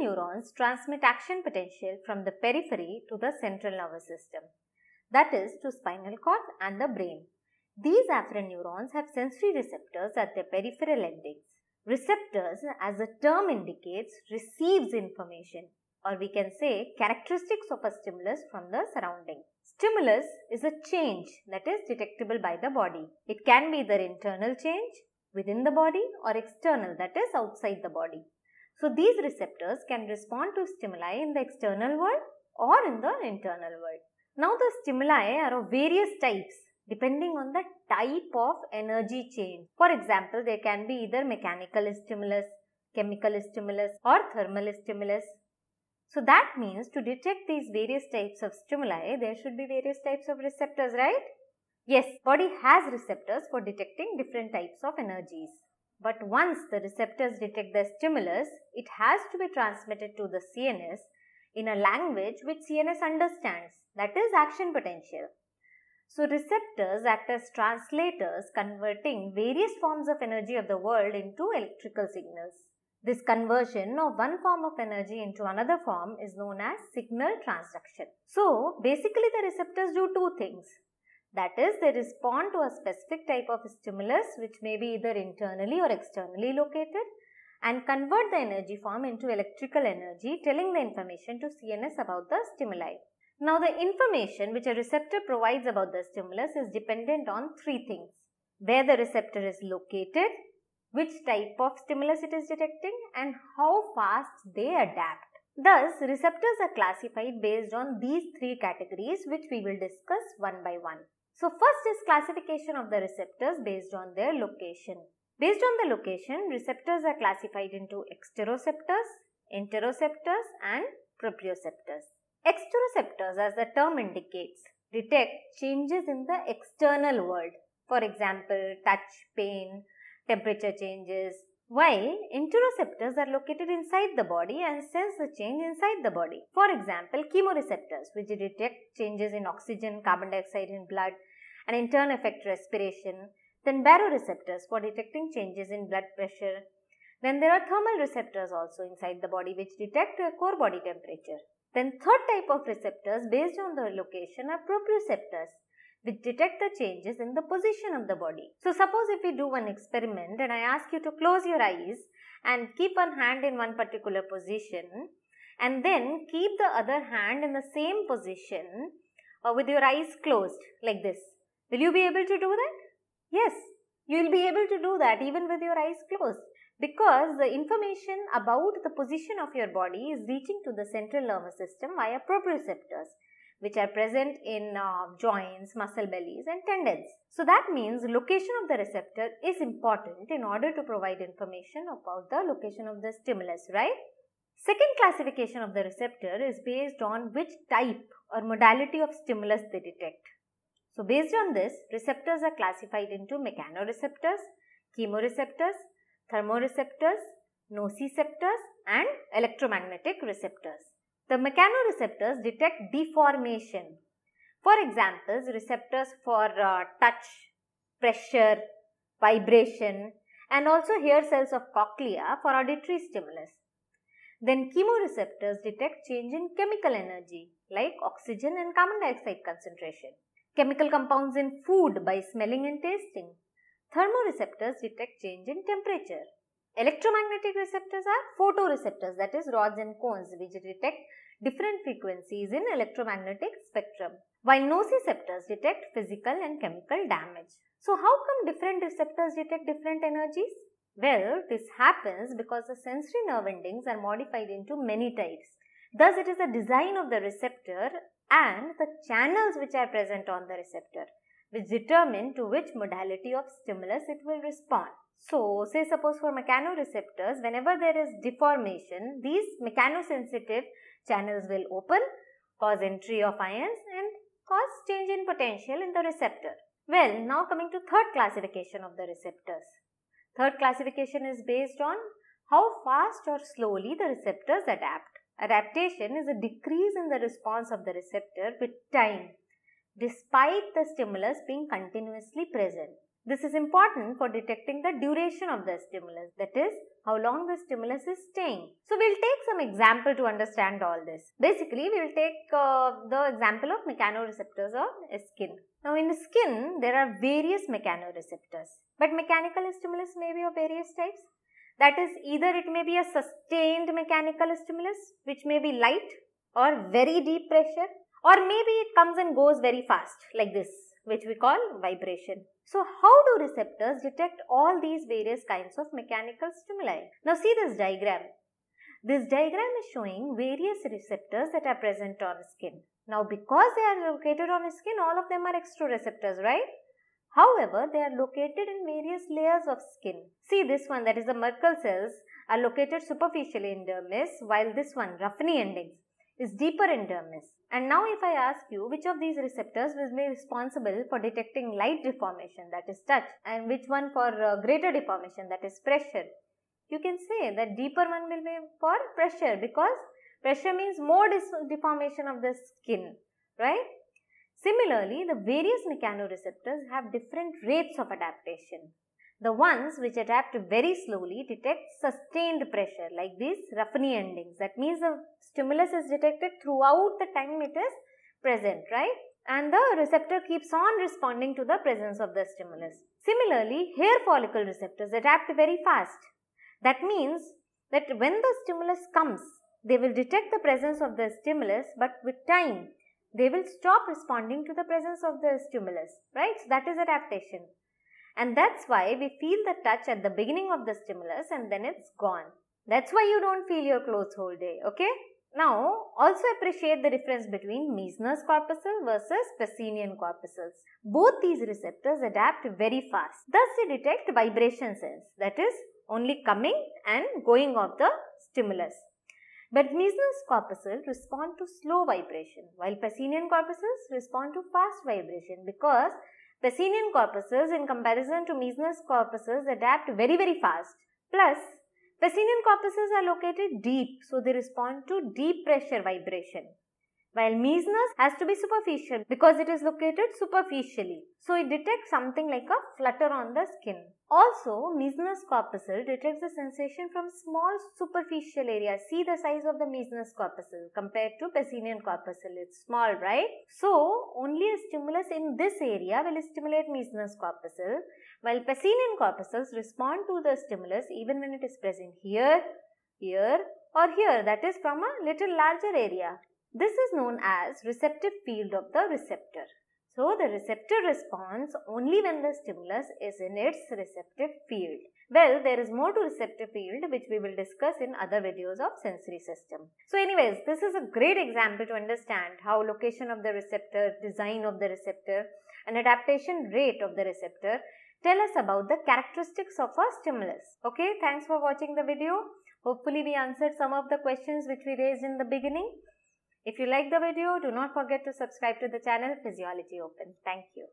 neurons transmit action potential from the periphery to the central nervous system, that is to spinal cord and the brain. These afferent neurons have sensory receptors at their peripheral endings. Receptors, as the term indicates, receives information or we can say characteristics of a stimulus from the surrounding. Stimulus is a change that is detectable by the body. It can be either internal change within the body or external that is outside the body. So these receptors can respond to stimuli in the external world or in the internal world. Now the stimuli are of various types depending on the type of energy change. For example, there can be either mechanical stimulus, chemical stimulus or thermal stimulus. So that means to detect these various types of stimuli, there should be various types of receptors, right? Yes, body has receptors for detecting different types of energies. But once the receptors detect the stimulus, it has to be transmitted to the CNS in a language which CNS understands, that is action potential. So receptors act as translators converting various forms of energy of the world into electrical signals. This conversion of one form of energy into another form is known as signal transduction. So basically the receptors do two things. That is, they respond to a specific type of stimulus which may be either internally or externally located and convert the energy form into electrical energy telling the information to CNS about the stimuli. Now the information which a receptor provides about the stimulus is dependent on three things. Where the receptor is located, which type of stimulus it is detecting and how fast they adapt. Thus, receptors are classified based on these three categories which we will discuss one by one. So first is classification of the receptors based on their location. Based on the location, receptors are classified into exteroceptors, interoceptors, and proprioceptors. Exteroceptors as the term indicates detect changes in the external world. For example, touch, pain, temperature changes, while interoceptors are located inside the body and sense the change inside the body. For example, chemoreceptors, which detect changes in oxygen, carbon dioxide in blood, and in turn affect respiration. Then baroreceptors for detecting changes in blood pressure. Then there are thermal receptors also inside the body which detect core body temperature. Then third type of receptors based on their location are proprioceptors which detect the changes in the position of the body. So suppose if we do an experiment and I ask you to close your eyes and keep one hand in one particular position and then keep the other hand in the same position uh, with your eyes closed like this. Will you be able to do that? Yes, you will be able to do that even with your eyes closed because the information about the position of your body is reaching to the central nervous system via proprioceptors which are present in uh, joints, muscle bellies and tendons. So that means location of the receptor is important in order to provide information about the location of the stimulus, right? Second classification of the receptor is based on which type or modality of stimulus they detect. So based on this, receptors are classified into mechanoreceptors, chemoreceptors, thermoreceptors, nociceptors and electromagnetic receptors. The mechanoreceptors detect deformation. For examples, receptors for uh, touch, pressure, vibration, and also hair cells of cochlea for auditory stimulus. Then chemoreceptors detect change in chemical energy like oxygen and carbon dioxide concentration. Chemical compounds in food by smelling and tasting. Thermoreceptors detect change in temperature. Electromagnetic receptors are photoreceptors that is rods and cones which detect different frequencies in electromagnetic spectrum while nociceptors detect physical and chemical damage. So how come different receptors detect different energies? Well, this happens because the sensory nerve endings are modified into many types. Thus, it is the design of the receptor and the channels which are present on the receptor which determine to which modality of stimulus it will respond. So, say suppose for mechanoreceptors, whenever there is deformation, these mechanosensitive channels will open, cause entry of ions and cause change in potential in the receptor. Well, now coming to third classification of the receptors. Third classification is based on how fast or slowly the receptors adapt. Adaptation is a decrease in the response of the receptor with time despite the stimulus being continuously present. This is important for detecting the duration of the stimulus, that is, how long the stimulus is staying. So, we'll take some example to understand all this. Basically, we'll take uh, the example of mechanoreceptors of skin. Now, in the skin, there are various mechanoreceptors, but mechanical stimulus may be of various types. That is, either it may be a sustained mechanical stimulus, which may be light or very deep pressure or maybe it comes and goes very fast like this which we call vibration. So how do receptors detect all these various kinds of mechanical stimuli? Now see this diagram. This diagram is showing various receptors that are present on skin. Now because they are located on skin all of them are extroreceptors right? However, they are located in various layers of skin. See this one that is the Merkel cells are located superficially in dermis while this one Ruffini endings is deeper in dermis. And now if I ask you which of these receptors will be responsible for detecting light deformation that is touch and which one for uh, greater deformation that is pressure, you can say that deeper one will be for pressure because pressure means more deformation of the skin, right? Similarly, the various mechanoreceptors have different rates of adaptation. The ones which adapt very slowly detect sustained pressure like these Ruffini endings. That means the stimulus is detected throughout the time it is present, right? And the receptor keeps on responding to the presence of the stimulus. Similarly, hair follicle receptors adapt very fast. That means that when the stimulus comes, they will detect the presence of the stimulus, but with time, they will stop responding to the presence of the stimulus, right? So that is adaptation. And that's why we feel the touch at the beginning of the stimulus and then it's gone. That's why you don't feel your clothes whole day, okay? Now, also appreciate the difference between Meissner's corpuscle versus Pacinian corpuscles. Both these receptors adapt very fast. Thus, they detect vibration sense, that is, only coming and going of the stimulus. But Meissner's corpuscle respond to slow vibration, while Pacinian corpuscles respond to fast vibration because Pacinian corpuses in comparison to Meesner's corpuses adapt very very fast. Plus, Pacinian corpuses are located deep so they respond to deep pressure vibration while Meissner's has to be superficial because it is located superficially. So it detects something like a flutter on the skin. Also, Meissner's corpuscle detects the sensation from small superficial area. See the size of the Meissner's corpuscle compared to Pacinian corpuscle. It's small, right? So, only a stimulus in this area will stimulate Meissner's corpuscle, while Pacinian corpuscles respond to the stimulus even when it is present here, here or here. That is from a little larger area. This is known as receptive field of the receptor. So the receptor responds only when the stimulus is in its receptive field. Well, there is more to receptive field which we will discuss in other videos of sensory system. So anyways, this is a great example to understand how location of the receptor, design of the receptor and adaptation rate of the receptor tell us about the characteristics of a stimulus. Okay, thanks for watching the video. Hopefully we answered some of the questions which we raised in the beginning. If you like the video, do not forget to subscribe to the channel Physiology Open. Thank you.